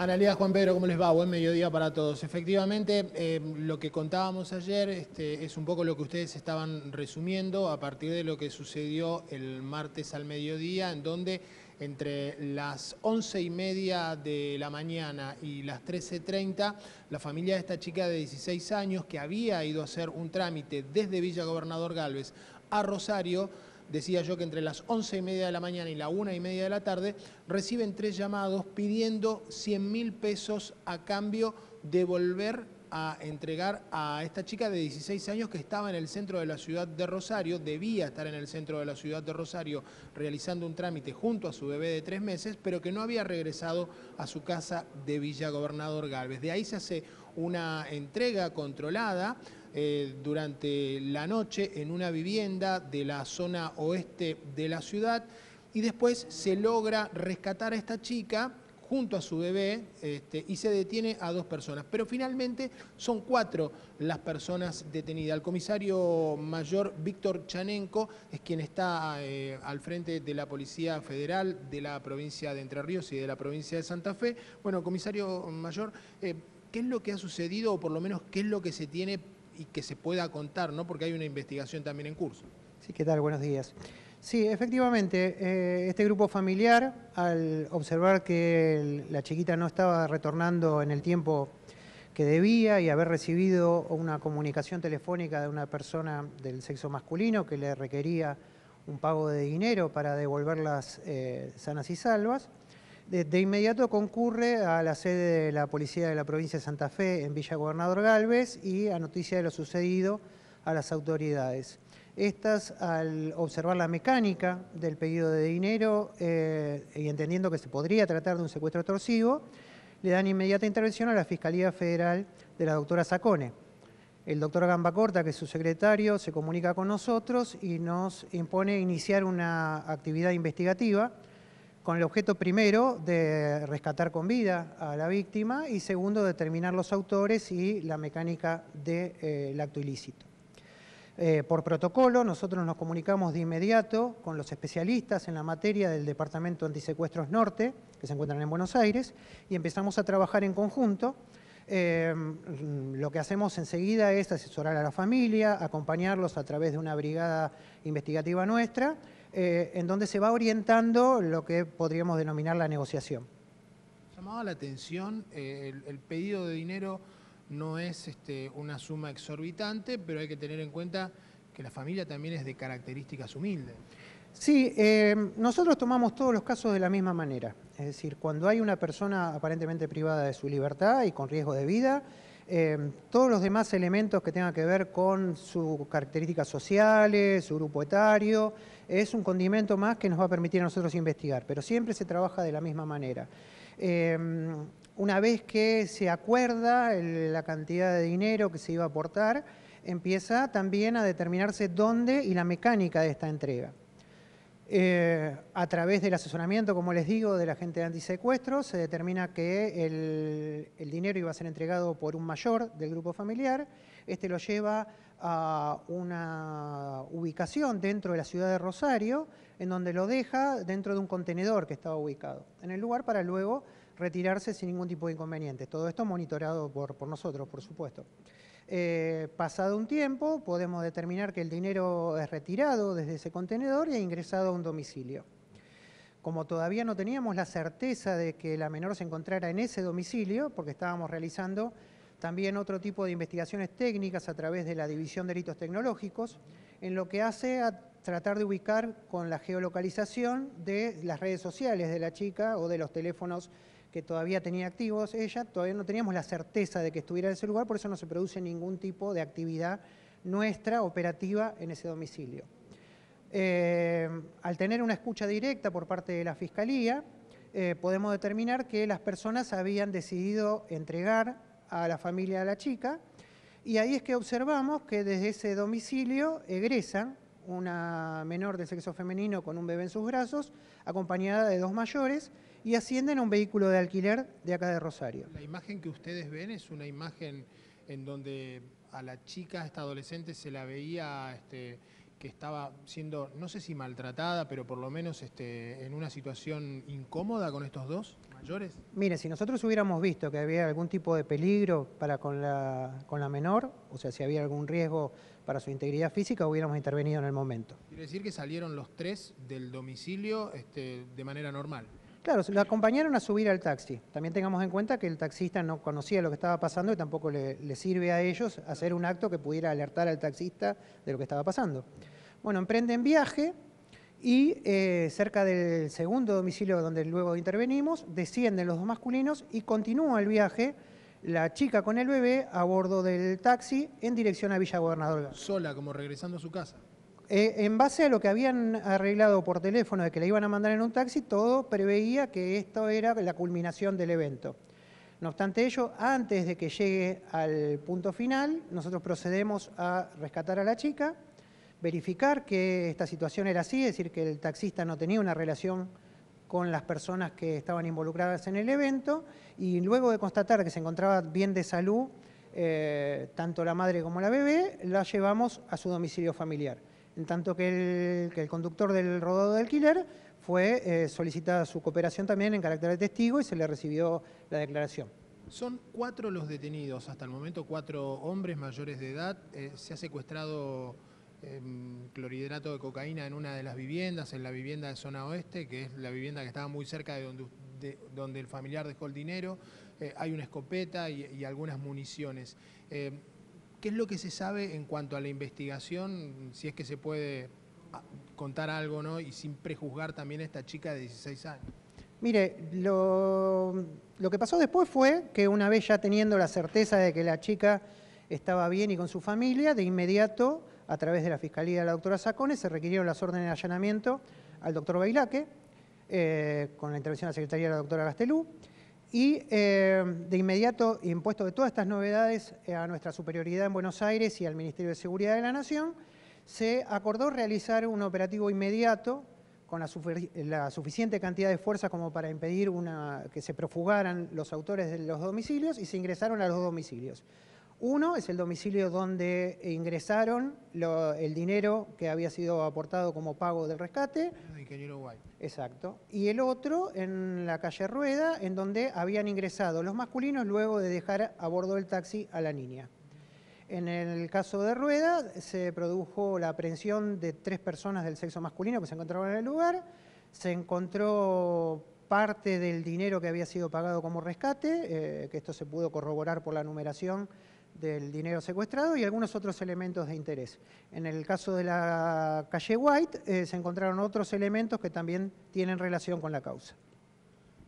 Analía Juan Pedro, ¿cómo les va? Buen mediodía para todos. Efectivamente, eh, lo que contábamos ayer este, es un poco lo que ustedes estaban resumiendo a partir de lo que sucedió el martes al mediodía, en donde entre las once y media de la mañana y las 13.30, la familia de esta chica de 16 años que había ido a hacer un trámite desde Villa Gobernador Galvez a Rosario, decía yo que entre las 11 y media de la mañana y la una y media de la tarde reciben tres llamados pidiendo 100 mil pesos a cambio de volver a entregar a esta chica de 16 años que estaba en el centro de la ciudad de Rosario, debía estar en el centro de la ciudad de Rosario realizando un trámite junto a su bebé de tres meses, pero que no había regresado a su casa de Villa Gobernador Galvez. De ahí se hace una entrega controlada eh, durante la noche en una vivienda de la zona oeste de la ciudad y después se logra rescatar a esta chica junto a su bebé este, y se detiene a dos personas. Pero finalmente son cuatro las personas detenidas. El comisario mayor Víctor Chanenco es quien está eh, al frente de la Policía Federal de la provincia de Entre Ríos y de la provincia de Santa Fe. Bueno, comisario mayor, eh, ¿qué es lo que ha sucedido o por lo menos qué es lo que se tiene y que se pueda contar, ¿no? Porque hay una investigación también en curso. Sí, ¿qué tal? Buenos días. Sí, efectivamente, eh, este grupo familiar, al observar que la chiquita no estaba retornando en el tiempo que debía y haber recibido una comunicación telefónica de una persona del sexo masculino que le requería un pago de dinero para devolverlas eh, sanas y salvas, de inmediato concurre a la sede de la Policía de la Provincia de Santa Fe en Villa Gobernador Galvez y a noticia de lo sucedido a las autoridades. Estas, al observar la mecánica del pedido de dinero eh, y entendiendo que se podría tratar de un secuestro torsivo, le dan inmediata intervención a la Fiscalía Federal de la doctora Sacone. El doctor Gambacorta, que es su secretario, se comunica con nosotros y nos impone iniciar una actividad investigativa con el objeto primero de rescatar con vida a la víctima y segundo determinar los autores y la mecánica del de, eh, acto ilícito. Eh, por protocolo, nosotros nos comunicamos de inmediato con los especialistas en la materia del Departamento Antisecuestros Norte, que se encuentran en Buenos Aires, y empezamos a trabajar en conjunto. Eh, lo que hacemos enseguida es asesorar a la familia, acompañarlos a través de una brigada investigativa nuestra eh, en donde se va orientando lo que podríamos denominar la negociación. Llamaba la atención eh, el, pedido de dinero no es este, una suma exorbitante, pero hay que tener en cuenta que la familia también es de características humildes. Sí, eh, nosotros tomamos todos los casos de la misma manera. Es decir, cuando hay una persona aparentemente privada de su libertad y con riesgo de vida, Em, todos los demás elementos que tengan que ver con sus características sociales, su grupo etario, es un condimento más que nos va a permitir a nosotros investigar, pero siempre se trabaja de la misma manera. Em, una vez que se acuerda la cantidad de dinero que se iba a aportar, empieza también a determinarse dónde y la mecánica de esta entrega. Eh, a través del asesoramiento, como les digo, de la gente de antisecuestro, se determina que el, dinero iba a ser entregado por un mayor del grupo familiar. Este lo lleva a una ubicación dentro de la ciudad de Rosario, en donde lo deja dentro de un contenedor que estaba ubicado en el lugar para luego retirarse sin ningún tipo de inconveniente. Todo esto monitorado por nosotros, por supuesto. Eh, pasado un tiempo, podemos determinar que el dinero es retirado desde ese contenedor y ha ingresado a un domicilio. Como todavía no teníamos la certeza de que la menor se encontrara en ese domicilio, porque estábamos realizando también otro tipo de investigaciones técnicas a través de la División de Delitos Tecnológicos, en lo que hace a tratar de ubicar con la geolocalización de las redes sociales de la chica o de los teléfonos que todavía tenía activos ella, todavía no teníamos la certeza de que estuviera en ese lugar, por eso no se produce ningún tipo de actividad nuestra operativa en ese domicilio. Eh, al tener una escucha directa por parte de la Fiscalía, eh, podemos determinar que las personas habían decidido entregar a la familia a la chica y ahí es que observamos que desde ese domicilio egresan una menor de sexo femenino con un bebé en sus brazos, acompañada de dos mayores, y ascienden a un vehículo de alquiler de acá de Rosario. La imagen que ustedes ven es una imagen en donde a la chica, esta adolescente, se la veía... Este, que estaba siendo, no sé si maltratada, pero por lo menos este, en una situación incómoda con estos dos mayores? Mire, si nosotros hubiéramos visto que había algún tipo de peligro para con la, menor, o sea, si había algún riesgo para su integridad física, hubiéramos intervenido en el momento. Quiere decir que salieron los tres del domicilio este, de manera normal. Claro, lo acompañaron a subir al taxi. También tengamos en cuenta que el taxista no conocía lo que estaba pasando y tampoco le, sirve a ellos hacer un acto que pudiera alertar al taxista de lo que estaba pasando. Bueno, emprenden viaje y eh, cerca del segundo domicilio donde luego intervenimos, descienden los dos masculinos y continúa el viaje la chica con el bebé a bordo del taxi en dirección a Villa Gobernador. Sola, como regresando a su casa. Eh, en base a lo que habían arreglado por teléfono de que le iban a mandar en un taxi, todo preveía que esto era la culminación del evento. No obstante ello, antes de que llegue al punto final, nosotros procedemos a rescatar a la chica, verificar que esta situación era así, es decir, que el taxista no tenía una relación con las personas que estaban involucradas en el evento y luego de constatar que se encontraba bien de salud, eh, tanto la madre como la bebé, la llevamos a su domicilio familiar en tanto que el, conductor del rodado de alquiler fue eh, solicitada su cooperación también en carácter de testigo y se le recibió la declaración. Son cuatro los detenidos hasta el momento, cuatro hombres mayores de edad. Eh, se ha secuestrado em, clorhidrato de cocaína en una de las viviendas, en la vivienda de zona oeste, que es la vivienda que estaba muy cerca de donde, el familiar dejó el dinero. Eh, hay una escopeta y, algunas municiones. ¿Qué es lo que se sabe en cuanto a la investigación, si es que se puede ah, contar algo ¿no? y sin prejuzgar también a esta chica de 16 años? Mire, lo, que pasó después fue que una vez ya teniendo la certeza de que la chica estaba bien y con su familia, de inmediato, a través de la Fiscalía de la doctora Sacones se requirieron las órdenes de allanamiento al doctor Bailaque, eh, con la intervención de la Secretaría de la doctora Gastelú, y eh, de inmediato, impuesto de todas estas novedades eh, a nuestra superioridad en Buenos Aires y al Ministerio de Seguridad de la Nación, se acordó realizar un operativo inmediato con la, suficiente cantidad de fuerza como para impedir que se profugaran los autores de los domicilios y se ingresaron a los domicilios. Uno es el domicilio donde ingresaron el dinero que había sido aportado como pago del rescate. El ingeniero Exacto. Y el otro en la calle Rueda, en donde habían ingresado los masculinos luego de dejar a bordo del taxi a la niña. En el caso de Rueda se produjo la aprehensión de tres personas del sexo masculino que se encontraban en el lugar. Se encontró parte del dinero que había sido pagado como rescate, eh, que esto se pudo corroborar por la numeración del dinero secuestrado y algunos otros elementos de interés. En el caso de la calle White eh, se encontraron otros elementos que también tienen relación con la causa.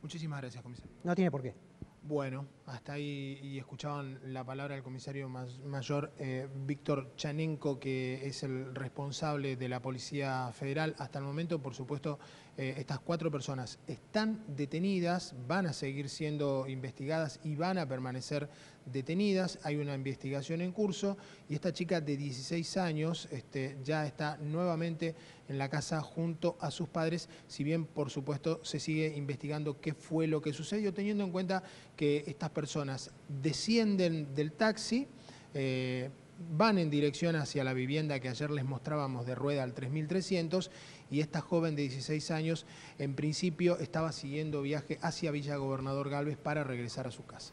Muchísimas gracias, comisario. No tiene por qué. Bueno, hasta ahí y escuchaban la palabra del comisario mayor eh, Víctor Chanenko, que es el responsable de la Policía Federal. Hasta el momento, por supuesto, eh, estas cuatro personas están detenidas, van a seguir siendo investigadas y van a permanecer detenidas. Hay una investigación en curso y esta chica de 16 años este, ya está nuevamente en la casa junto a sus padres, si bien por supuesto se sigue investigando qué fue lo que sucedió, teniendo en cuenta que estas personas descienden del taxi, eh, van en dirección hacia la vivienda que ayer les mostrábamos de rueda al 3300 y esta joven de 16 años en principio estaba siguiendo viaje hacia Villa Gobernador Galvez para regresar a su casa.